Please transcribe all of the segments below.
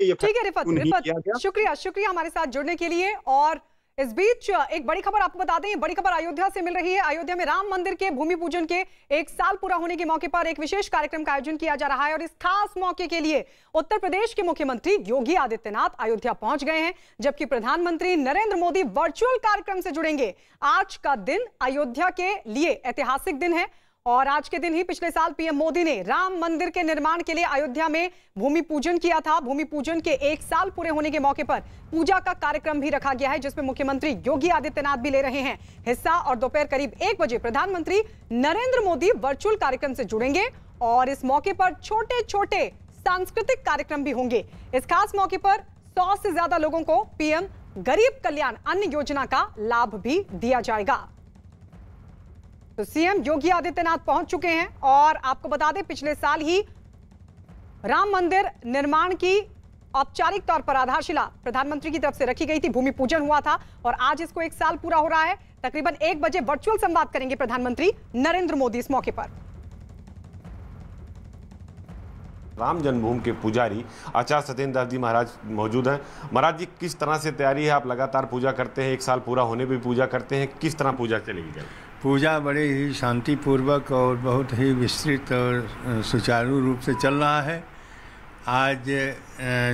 ठीक है रिफत रिफत शुक्रिया शुक्रिया हमारे साथ जुड़ने के लिए और इस बीच एक बड़ी खबर आपको बता दें बड़ी खबर अयोध्या से मिल रही है अयोध्या में राम मंदिर के भूमि पूजन के एक साल पूरा होने के मौके पर एक विशेष कार्यक्रम का आयोजन किया जा रहा है और इस खास मौके के लिए उत्तर प्रदेश के मुख्यमंत्री योगी आदित्यनाथ अयोध्या पहुंच गए हैं जबकि प्रधानमंत्री नरेंद्र मोदी वर्चुअल कार्यक्रम से जुड़ेंगे आज का दिन अयोध्या के लिए ऐतिहासिक दिन है और आज के दिन ही पिछले साल पीएम मोदी ने राम मंदिर के निर्माण के लिए अयोध्या में भूमि पूजन किया था भूमि पूजन के एक साल पूरे होने के मौके पर पूजा का कार्यक्रम भी रखा गया है जिसमें मुख्यमंत्री योगी आदित्यनाथ भी ले रहे हैं हिस्सा और दोपहर करीब एक बजे प्रधानमंत्री नरेंद्र मोदी वर्चुअल कार्यक्रम से जुड़ेंगे और इस मौके पर छोटे छोटे सांस्कृतिक कार्यक्रम भी होंगे इस खास मौके पर सौ से ज्यादा लोगों को पीएम गरीब कल्याण अन्न योजना का लाभ भी दिया जाएगा तो सीएम योगी आदित्यनाथ पहुंच चुके हैं और आपको बता दें पिछले साल ही राम मंदिर निर्माण की औपचारिक तौर पर आधारशिला प्रधानमंत्री की तरफ से रखी गई थी भूमि पूजन हुआ था और आज इसको एक साल पूरा हो रहा है तकरीबन एक बजे वर्चुअल संवाद करेंगे प्रधानमंत्री नरेंद्र मोदी इस मौके पर राम जन्मभूमि के पुजारी आचार्य सत्येंद्र दास जी महाराज मौजूद हैं महाराज जी किस तरह से तैयारी है आप लगातार पूजा करते हैं एक साल पूरा होने पर पूजा करते हैं किस तरह पूजा चलेगी पूजा बड़े ही शांतिपूर्वक और बहुत ही विस्तृत और सुचारू रूप से चल रहा है आज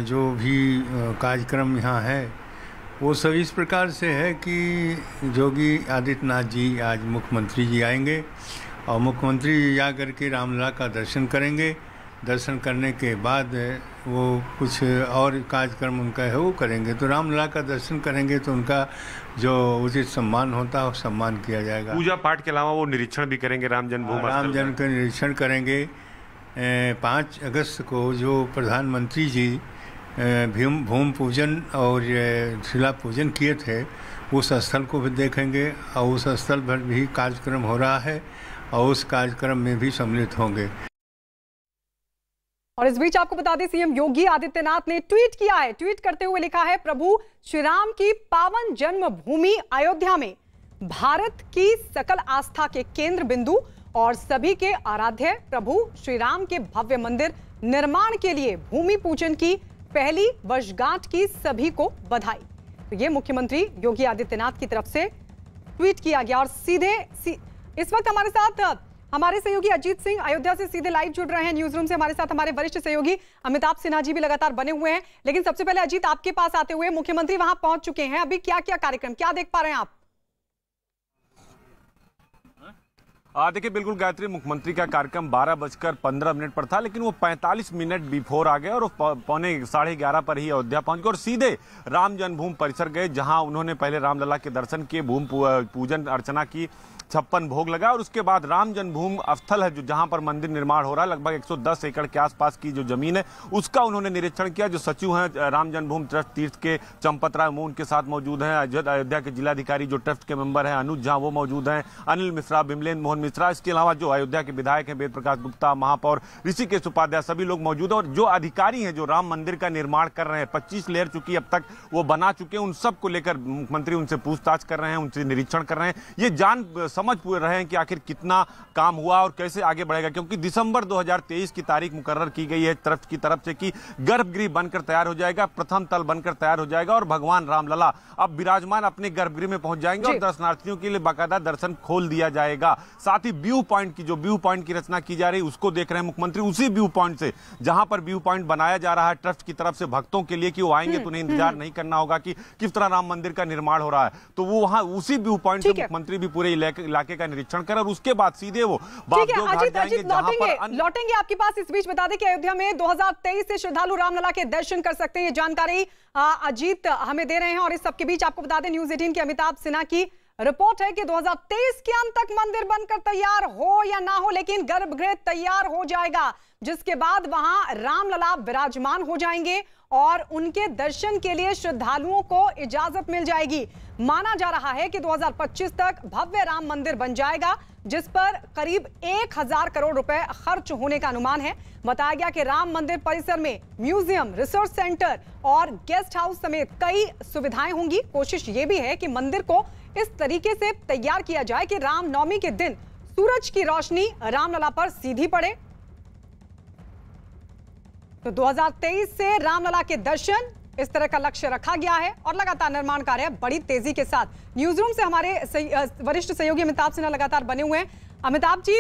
जो भी कार्यक्रम यहाँ है वो सब इस प्रकार से है कि योगी आदित्यनाथ जी आज मुख्यमंत्री जी आएंगे और मुख्यमंत्री जी जा के रामला का दर्शन करेंगे दर्शन करने के बाद वो कुछ और कार्यक्रम उनका है वो करेंगे तो रामलला का दर्शन करेंगे तो उनका जो उचित सम्मान होता है सम्मान किया जाएगा पूजा पाठ के अलावा वो निरीक्षण भी करेंगे राम जन्मभूमि राम जन्म का निरीक्षण करेंगे पाँच अगस्त को जो प्रधानमंत्री जी भीम भूमि पूजन और शिला पूजन किए थे उस स्थल को भी देखेंगे और उस स्थल पर भी कार्यक्रम हो रहा है और उस कार्यक्रम में भी सम्मिलित होंगे और इस बीच आपको बता दें सीएम योगी आदित्यनाथ ने ट्वीट किया है ट्वीट करते हुए लिखा है प्रभु श्री राम की पावन जन्मभूमि अयोध्या में भारत की सकल आस्था के केंद्र बिंदु और सभी के आराध्य प्रभु श्री राम के भव्य मंदिर निर्माण के लिए भूमि पूजन की पहली वर्षगांठ की सभी को बधाई तो ये मुख्यमंत्री योगी आदित्यनाथ की तरफ से ट्वीट किया गया और सीधे सी... इस वक्त हमारे साथ हमारे सहयोगी अजीत सिंह अयोध्या से सीधे लाइव जुड़ रहे हैं न्यूज रूम से हमारे साथ हमारे वरिष्ठ सहयोगी अमिताभ सिन्हा जी भी लगातार बने हुए हैं लेकिन सबसे पहले अजीत आपके पास आते हुए मुख्यमंत्री वहां पहुंच चुके हैं अभी क्या क्या कार्यक्रम क्या देख पा रहे हैं आप हाँ, देखिए बिल्कुल गायत्री मुख्यमंत्री का कार्यक्रम बारह बजकर पंद्रह मिनट पर था लेकिन वो 45 मिनट बिफोर आ गए और पौने साढ़े ग्यारह पर ही अयोध्या पहुंच गए और सीधे राम जन्मभूमि परिसर गए जहां उन्होंने पहले रामलला के दर्शन किए भूमि पूजन अर्चना की छप्पन भोग लगा और उसके बाद राम जन्मभूमि स्थल है जो जहां पर मंदिर निर्माण हो रहा है लगभग 110 एकड़ के आसपास की जो जमीन है उसका उन्होंने निरीक्षण किया जो सचिव हैं राम जन्मभूमि ट्रस्ट तीर्थ के चंपत राय मोहन के साथ मौजूद हैं अयोध्या के जिलाधिकारी जो ट्रस्ट के मेंबर हैं अनुज झा वो मौजूद हैं अनिल मिश्रा बिमलेन मोहन मिश्रा इसके अलावा जो अयोध्या के विधायक हैं वेद प्रकाश गुप्ता महापौर ऋषिकेश उपाध्याय सभी लोग मौजूद हैं और जो अधिकारी हैं जो राम मंदिर का निर्माण कर रहे हैं पच्चीस लेयर चुकी अब तक वो बना चुके हैं उन सबको लेकर मुख्यमंत्री उनसे पूछताछ कर रहे हैं उनसे निरीक्षण कर रहे हैं ये जान समझ पूरे रहे हैं कि आखिर कितना काम हुआ और कैसे आगे बढ़ेगा क्योंकि दिसंबर 2023 की तारीख मुकर्र की गई है तरफ की तरफ से कि गर्भगृह बनकर तैयार हो जाएगा प्रथम तल बनकर तैयार हो जाएगा और भगवान रामलला अब विराजमान अपने गर्भगृह में पहुंच जाएंगे और दर्शनार्थियों के लिए बाकायदा दर्शन खोल दिया जाएगा साथ ही व्यू पॉइंट की जो व्यू पॉइंट की रचना की जा रही है उसको देख रहे हैं मुख्यमंत्री उसी व्यू पॉइंट से जहां पर व्यू पॉइंट बनाया जा रहा है ट्रस्ट की तरफ से भक्तों के लिए कि वो आएंगे हम्म। तो उन्हें इंतजार हम्म। नहीं करना होगा कि किस तरह राम मंदिर का निर्माण हो रहा है तो वो वहां उसी व्यू पॉइंट से मुख्यमंत्री भी पूरे इलाके इलाके का निरीक्षण करें और उसके बाद सीधे वो अजीत अजीत लौटेंगे लौटेंगे आपके पास इस बीच बता दें कि अयोध्या में दो से श्रद्धालु रामलला के दर्शन कर सकते हैं ये जानकारी अजीत हमें दे रहे हैं और इस सबके बीच आपको बता दें न्यूज एटीन के अमिताभ सिन्हा की रिपोर्ट है कि 2023 के अंत तक मंदिर बनकर तैयार हो या ना हो लेकिन गर्भगृह तैयार हो जाएगा जिसके बाद वहां रामलला विराजमान हो जाएंगे और उनके दर्शन के लिए श्रद्धालुओं को इजाजत मिल जाएगी माना जा रहा है कि 2025 तक भव्य राम मंदिर बन जाएगा जिस पर करीब एक हजार करोड़ रुपए खर्च होने का अनुमान है बताया गया कि राम मंदिर परिसर में म्यूजियम रिसर्च सेंटर और गेस्ट हाउस समेत कई सुविधाएं होंगी कोशिश ये भी है कि मंदिर को इस तरीके से तैयार किया जाए कि रामनवमी के दिन सूरज की रोशनी रामलला पर सीधी पड़े तो 2023 से रामलला के दर्शन इस तरह का लक्ष्य रखा गया है और लगातार निर्माण कार्य बड़ी तेजी के साथ न्यूज रूम से हमारे वरिष्ठ सहयोगी अमिताभ सिन्हा लगातार बने हुए हैं अमिताभ जी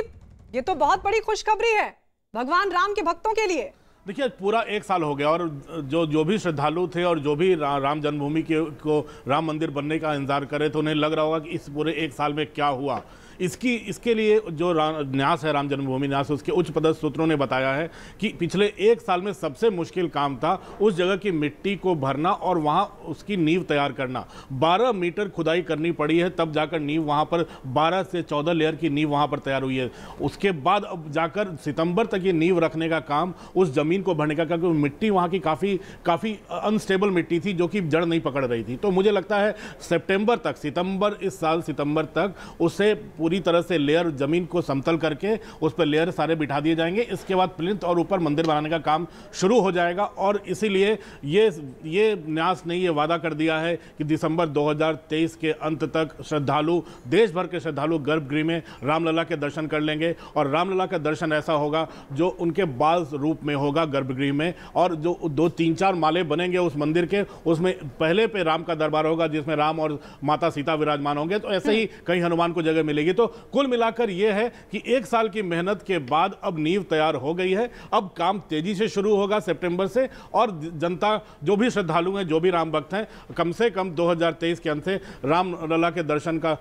ये तो बहुत बड़ी खुशखबरी है भगवान राम के भक्तों के लिए देखिए पूरा एक साल हो गया और जो जो भी श्रद्धालु थे और जो भी रा, राम जन्मभूमि के को राम मंदिर बनने का इंतजार करे तो उन्हें लग रहा होगा कि इस पूरे एक साल में क्या हुआ इसकी इसके लिए जो न्यास है राम जन्मभूमि न्यास उसके उच्च पदस्थ सूत्रों ने बताया है कि पिछले एक साल में सबसे मुश्किल काम था उस जगह की मिट्टी को भरना और वहाँ उसकी नींव तैयार करना बारह मीटर खुदाई करनी पड़ी है तब जाकर नींव वहाँ पर बारह से चौदह लेयर की नींव वहाँ पर तैयार हुई है उसके बाद अब जाकर सितंबर तक ये नींव रखने का काम उस ज़मीन को भरने का क्योंकि मिट्टी वहाँ की काफ़ी काफ़ी अनस्टेबल मिट्टी थी जो कि जड़ नहीं पकड़ रही थी तो मुझे लगता है सितंबर तक सितंबर इस साल सितंबर तक उसे पूरी पूरी तरह से लेयर जमीन को समतल करके उस पर लेयर सारे बिठा दिए जाएंगे इसके बाद प्लिंथ और ऊपर मंदिर बनाने का काम शुरू हो जाएगा और इसीलिए ये ये न्यास ने ये वादा कर दिया है कि दिसंबर 2023 के अंत तक श्रद्धालु देश भर के श्रद्धालु गर्भगृह में रामलला के दर्शन कर लेंगे और रामलला का दर्शन ऐसा होगा जो उनके बाल रूप में होगा गर्भगृह में और जो दो तीन चार माले बनेंगे उस मंदिर के उसमें पहले पे राम का दरबार होगा जिसमें राम और माता सीता विराजमान होंगे तो ऐसे ही हम्म। कहीं हनुमान को जगह मिलेगी करेंगे तो कुल मिलाकर यह है कि एक साल की मेहनत के बाद अब नींव तैयार हो गई है अब काम तेजी से शुरू होगा सितंबर से और जनता जो भी श्रद्धालु हैं जो भी राम भक्त हैं कम से कम 2023 के अंत से राम लला के दर्शन का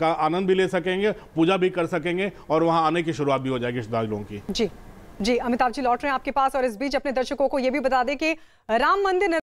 का आनंद भी ले सकेंगे पूजा भी कर सकेंगे और वहाँ आने की शुरुआत भी हो जाएगी श्रद्धालुओं की जी जी अमिताभ जी लौट रहे हैं आपके पास और इस बीच अपने दर्शकों को यह भी बता दें कि राम मंदिर